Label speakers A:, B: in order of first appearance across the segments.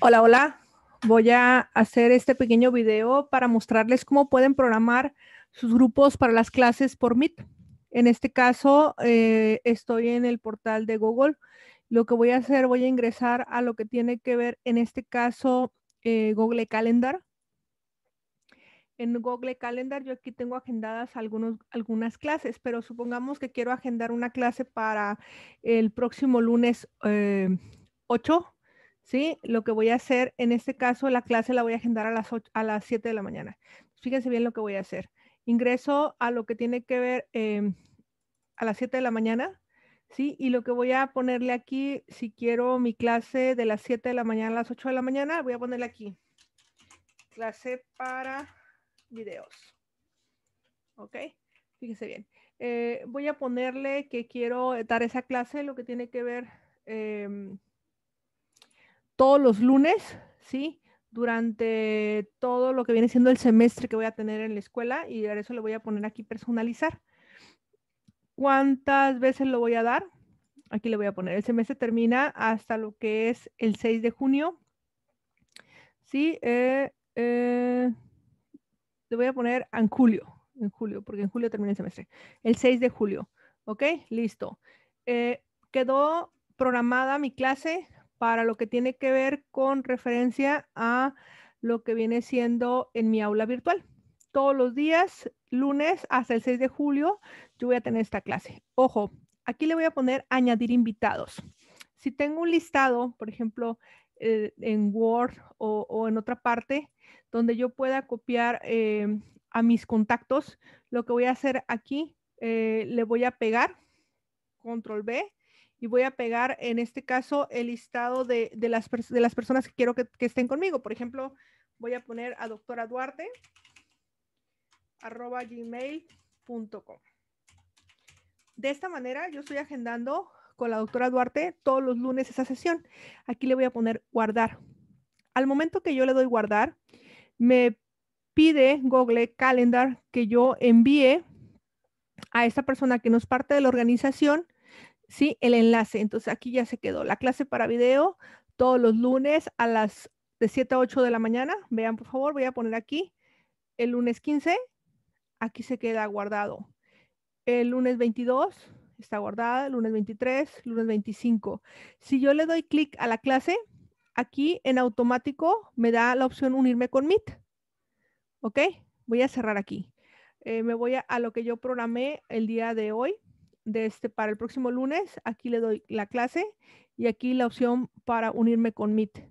A: Hola, hola. Voy a hacer este pequeño video para mostrarles cómo pueden programar sus grupos para las clases por Meet. En este caso, eh, estoy en el portal de Google. Lo que voy a hacer, voy a ingresar a lo que tiene que ver, en este caso, eh, Google Calendar. En Google Calendar yo aquí tengo agendadas algunos, algunas clases, pero supongamos que quiero agendar una clase para el próximo lunes eh, 8 ¿sí? Lo que voy a hacer, en este caso, la clase la voy a agendar a las, a las 7 de la mañana. Fíjense bien lo que voy a hacer. Ingreso a lo que tiene que ver em, a las 7 de la mañana, ¿sí? Y lo que voy a ponerle aquí, si quiero mi clase de las 7 de la mañana a las 8 de la mañana, voy a ponerle aquí, clase para videos. ¿Ok? Fíjense bien. Eh, voy a ponerle que quiero dar esa clase, lo que tiene que ver... Em, todos los lunes, ¿sí? Durante todo lo que viene siendo el semestre que voy a tener en la escuela y a eso le voy a poner aquí personalizar. ¿Cuántas veces lo voy a dar? Aquí le voy a poner. El semestre termina hasta lo que es el 6 de junio. Sí, eh, eh, le voy a poner en julio, en julio, porque en julio termina el semestre. El 6 de julio. ¿Ok? Listo. Eh, quedó programada mi clase para lo que tiene que ver con referencia a lo que viene siendo en mi aula virtual. Todos los días, lunes hasta el 6 de julio, yo voy a tener esta clase. Ojo, aquí le voy a poner añadir invitados. Si tengo un listado, por ejemplo, eh, en Word o, en otra parte, donde yo pueda copiar eh, a mis contactos, lo que voy a hacer aquí, eh, le voy a pegar, control B, y voy a pegar, en este caso, el listado de, las, de las, personas que quiero que, estén conmigo. Por ejemplo, voy a poner a doctora Duarte, arroba gmail.com. De esta manera, yo estoy agendando con la doctora Duarte todos los lunes esa sesión. Aquí le voy a poner guardar. Al momento que yo le doy guardar, me pide Google Calendar que yo envíe a esta persona que no es parte de la organización ¿sí? El enlace. Entonces aquí ya se quedó. La clase para video todos los lunes a las de 7 a 8 de la mañana. Vean, por favor, voy a poner aquí el lunes 15. Aquí se queda guardado. El lunes 22 está guardada, el lunes 23, lunes 25. Si yo le doy clic a la clase, aquí en automático me da la opción unirme con Meet. ¿Ok? Voy a cerrar aquí. Eh, me voy a lo que yo programé el día de hoy de este, para el próximo lunes. Aquí le doy la clase y aquí la opción para unirme con Meet.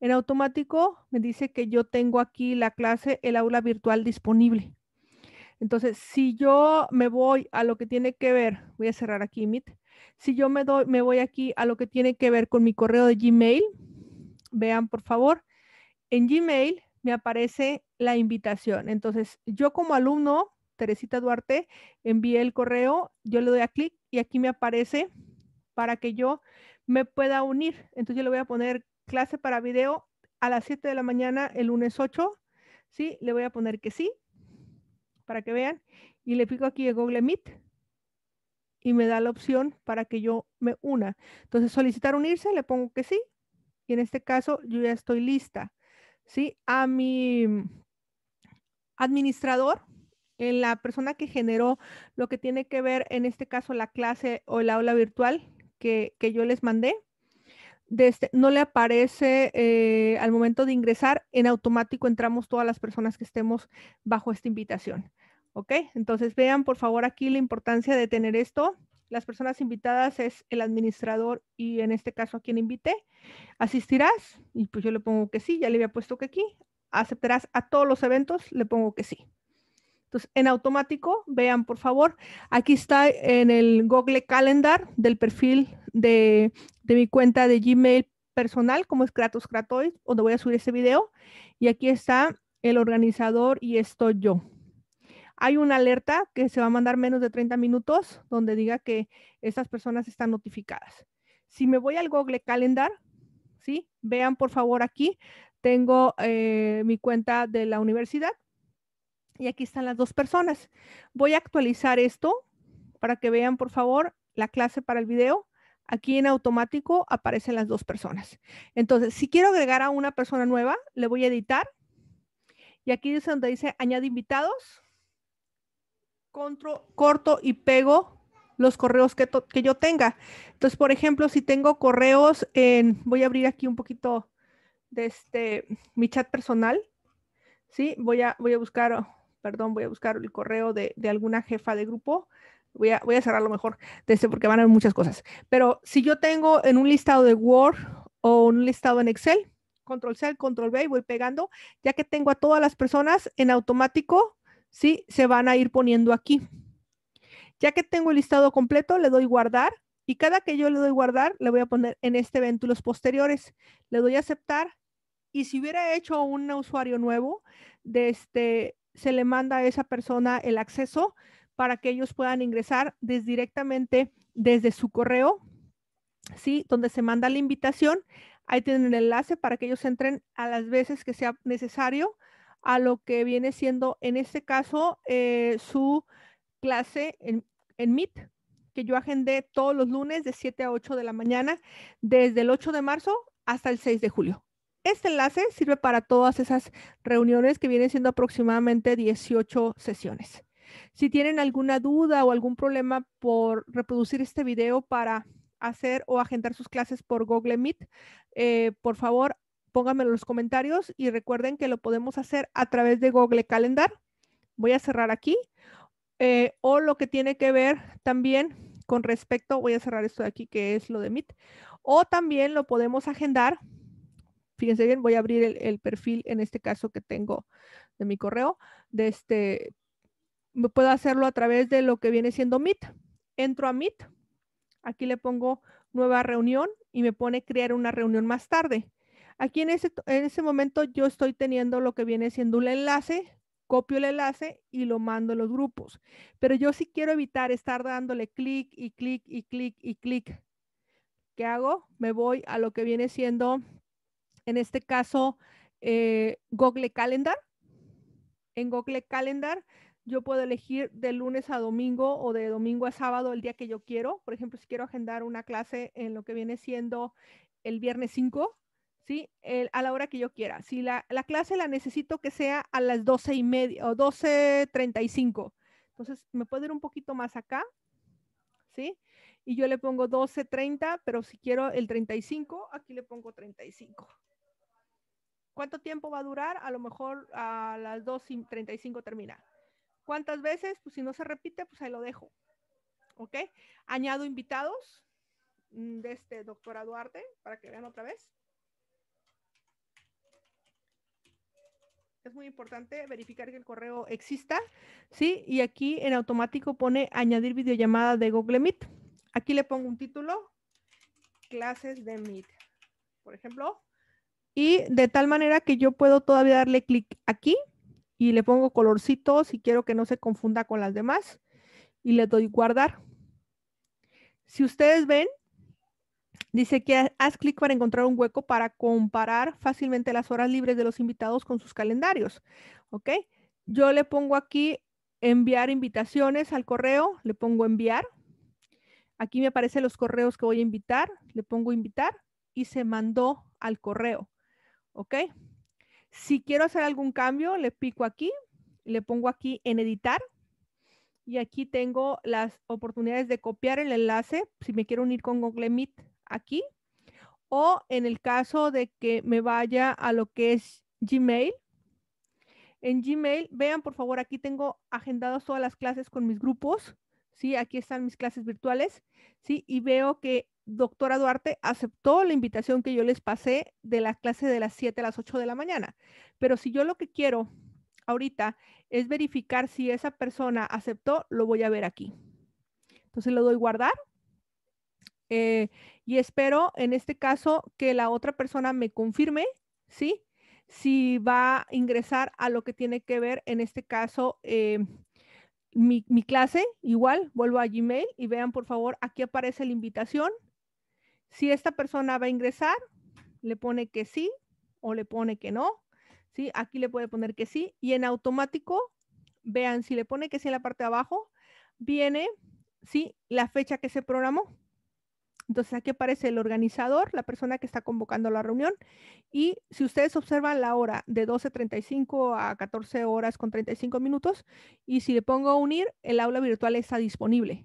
A: En automático me dice que yo tengo aquí la clase, el aula virtual disponible. Entonces, si yo me voy a lo que tiene que ver, voy a cerrar aquí Meet. Si yo me, doy, me voy aquí a lo que tiene que ver con mi correo de Gmail, vean por favor, en Gmail me aparece la invitación. Entonces, yo como alumno Teresita Duarte, envié el correo, yo le doy a clic y aquí me aparece para que yo me pueda unir. Entonces yo le voy a poner clase para video a las 7 de la mañana el lunes 8, ¿sí? Le voy a poner que sí, para que vean. Y le pico aquí en Google Meet y me da la opción para que yo me una. Entonces solicitar unirse, le pongo que sí. Y en este caso yo ya estoy lista, ¿sí? A mi administrador en la persona que generó lo que tiene que ver, en este caso, la clase o el aula virtual que, yo les mandé. Este, no le aparece eh, al momento de ingresar, en automático entramos todas las personas que estemos bajo esta invitación. ¿Ok? Entonces vean por favor aquí la importancia de tener esto. Las personas invitadas es el administrador y en este caso a quien invité. ¿Asistirás? Y pues yo le pongo que sí, ya le había puesto que aquí. ¿Aceptarás a todos los eventos? Le pongo que sí. Entonces, en automático, vean por favor, aquí está en el Google Calendar del perfil de, mi cuenta de Gmail personal, como es Kratos Kratos, donde voy a subir este video. Y aquí está el organizador y estoy yo. Hay una alerta que se va a mandar menos de 30 minutos donde diga que estas personas están notificadas. Si me voy al Google Calendar, ¿sí? Vean por favor aquí, tengo eh, mi cuenta de la universidad y aquí están las dos personas. Voy a actualizar esto para que vean, por favor, la clase para el video. Aquí en automático aparecen las dos personas. Entonces, si quiero agregar a una persona nueva, le voy a editar. Y aquí dice donde dice añade invitados. Control, corto y pego los correos que, que, yo tenga. Entonces, por ejemplo, si tengo correos en, voy a abrir aquí un poquito de este, mi chat personal, ¿sí? Voy a, voy a buscar perdón, voy a buscar el correo de, alguna jefa de grupo. Voy a, voy a cerrarlo mejor, este porque van a haber muchas cosas. Pero si yo tengo en un listado de Word o un listado en Excel, control C, control B y voy pegando, ya que tengo a todas las personas en automático, ¿sí? Se van a ir poniendo aquí. Ya que tengo el listado completo, le doy guardar y cada que yo le doy guardar, le voy a poner en este evento los posteriores. Le doy aceptar y si hubiera hecho un usuario nuevo, de este, se le manda a esa persona el acceso para que ellos puedan ingresar desde, directamente desde su correo, ¿sí? Donde se manda la invitación. Ahí tienen el enlace para que ellos entren a las veces que sea necesario a lo que viene siendo, en este caso, eh, su clase en, en Meet, que yo agendé todos los lunes de 7 a 8 de la mañana, desde el 8 de marzo hasta el 6 de julio. Este enlace sirve para todas esas reuniones que vienen siendo aproximadamente 18 sesiones. Si tienen alguna duda o algún problema por reproducir este video para hacer o agendar sus clases por Google Meet, eh, por favor pónganmelo en los comentarios y recuerden que lo podemos hacer a través de Google Calendar. Voy a cerrar aquí. Eh, o lo que tiene que ver también con respecto, voy a cerrar esto de aquí que es lo de Meet, o también lo podemos agendar fíjense bien, voy a abrir el, perfil en este caso que tengo de mi correo, de este, puedo hacerlo a través de lo que viene siendo Meet. Entro a Meet, aquí le pongo nueva reunión y me pone crear una reunión más tarde. Aquí en ese, en ese momento yo estoy teniendo lo que viene siendo un enlace, copio el enlace y lo mando a los grupos. Pero yo sí quiero evitar estar dándole clic y clic y clic y clic. ¿Qué hago? Me voy a lo que viene siendo en este caso eh, Google Calendar. En Google Calendar yo puedo elegir de lunes a domingo o de domingo a sábado el día que yo quiero. Por ejemplo, si quiero agendar una clase en lo que viene siendo el viernes 5, ¿sí? a la hora que yo quiera. Si la, clase la necesito que sea a las 12 y media o 12.35, entonces me puedo ir un poquito más acá, ¿sí? Y yo le pongo 12.30, pero si quiero el 35, aquí le pongo 35. ¿Cuánto tiempo va a durar? A lo mejor a las 2.35 termina. ¿Cuántas veces? Pues si no se repite, pues ahí lo dejo. ¿Ok? Añado invitados mm, de este doctora Duarte para que vean otra vez. Es muy importante verificar que el correo exista, ¿sí? Y aquí en automático pone añadir videollamada de Google Meet. Aquí le pongo un título, clases de Meet. Por ejemplo, y de tal manera que yo puedo todavía darle clic aquí y le pongo colorcito si quiero que no se confunda con las demás y le doy guardar. Si ustedes ven, dice que haz clic para encontrar un hueco para comparar fácilmente las horas libres de los invitados con sus calendarios. ¿Ok? Yo le pongo aquí enviar invitaciones al correo, le pongo enviar. Aquí me aparecen los correos que voy a invitar, le pongo invitar y se mandó al correo. ¿ok? Si quiero hacer algún cambio, le pico aquí, le pongo aquí en editar y aquí tengo las oportunidades de copiar el enlace si me quiero unir con Google Meet aquí o en el caso de que me vaya a lo que es Gmail. En Gmail, vean por favor, aquí tengo agendados todas las clases con mis grupos, ¿sí? Aquí están mis clases virtuales, ¿sí? Y veo que doctora Duarte aceptó la invitación que yo les pasé de la clase de las 7 a las 8 de la mañana. Pero si yo lo que quiero ahorita es verificar si esa persona aceptó, lo voy a ver aquí. Entonces lo doy guardar. Eh, y espero en este caso que la otra persona me confirme, ¿sí? Si va a ingresar a lo que tiene que ver, en este caso, eh, mi, mi clase, igual, vuelvo a Gmail y vean por favor, aquí aparece la invitación, si esta persona va a ingresar, le pone que sí o le pone que no. ¿sí? Aquí le puede poner que sí y en automático, vean, si le pone que sí en la parte de abajo, viene ¿sí? la fecha que se programó. Entonces aquí aparece el organizador, la persona que está convocando la reunión. Y si ustedes observan la hora de 12.35 a 14 horas con 35 minutos, y si le pongo unir, el aula virtual está disponible.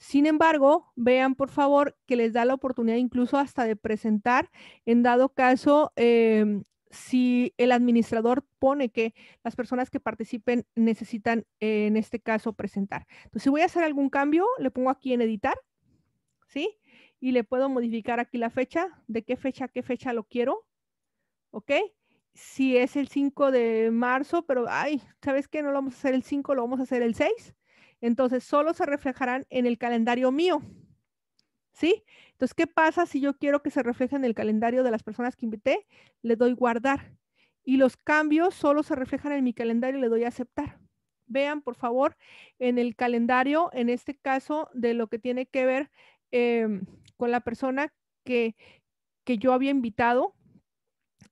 A: Sin embargo, vean por favor que les da la oportunidad incluso hasta de presentar, en dado caso, em, si el administrador pone que las personas que participen necesitan, en este caso, presentar. Entonces, si voy a hacer algún cambio, le pongo aquí en editar, ¿sí? Y le puedo modificar aquí la fecha, de qué fecha qué fecha lo quiero, ¿ok? Si es el 5 de marzo, pero, ay, ¿sabes qué? No lo vamos a hacer el 5, lo vamos a hacer el 6 entonces, solo se reflejarán en el calendario mío. ¿Sí? Entonces, ¿qué pasa si yo quiero que se refleje en el calendario de las personas que invité? Le doy guardar. Y los cambios solo se reflejan en mi calendario y le doy aceptar. Vean, por favor, en el calendario, en este caso, de lo que tiene que ver em, con la persona que, yo había invitado,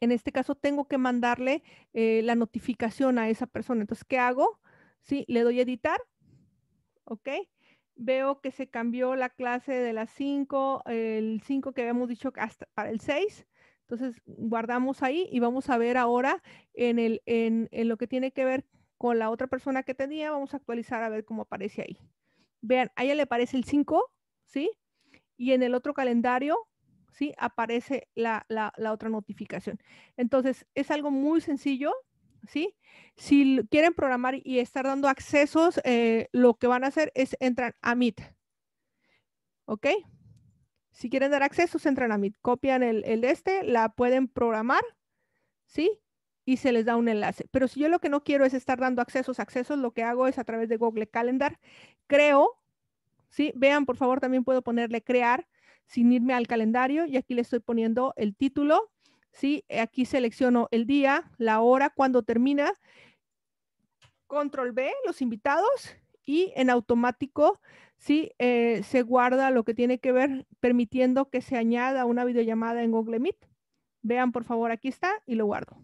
A: en este caso tengo que mandarle eh, la notificación a esa persona. Entonces, ¿qué hago? Sí, le doy editar ¿ok? Veo que se cambió la clase de las 5, el 5 que habíamos dicho hasta para el 6. Entonces, guardamos ahí y vamos a ver ahora en, el, en, lo que tiene que ver con la otra persona que tenía. Vamos a actualizar a ver cómo aparece ahí. Vean, a ella le aparece el 5, ¿sí? Y en el otro calendario ¿sí? Aparece la, la, otra notificación. Entonces, es algo muy sencillo, si quieren programar y estar dando accesos, eh, lo que van a hacer es entrar a Meet, ¿ok? Si quieren dar accesos, entran a Meet, copian el, el este, la pueden programar, ¿sí? y se les da un enlace. Pero si yo lo que no quiero es estar dando accesos, accesos, lo que hago es a través de Google Calendar, creo, ¿sí? Vean, por favor, también puedo ponerle crear sin irme al calendario y aquí le estoy poniendo el título, ¿sí? Eh, aquí selecciono el día, la hora, cuando termina, control B, los invitados, y en automático, ¿sí? Eh, se guarda lo que tiene que ver permitiendo que se añada una videollamada en Google Meet. Vean, por favor, aquí está y lo guardo.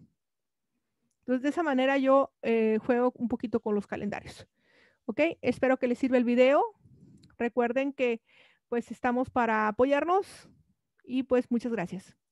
A: Entonces, de esa manera yo eh, juego un poquito con los calendarios. ¿Ok? Espero que les sirva el video. Recuerden que pues estamos para apoyarnos y pues muchas gracias.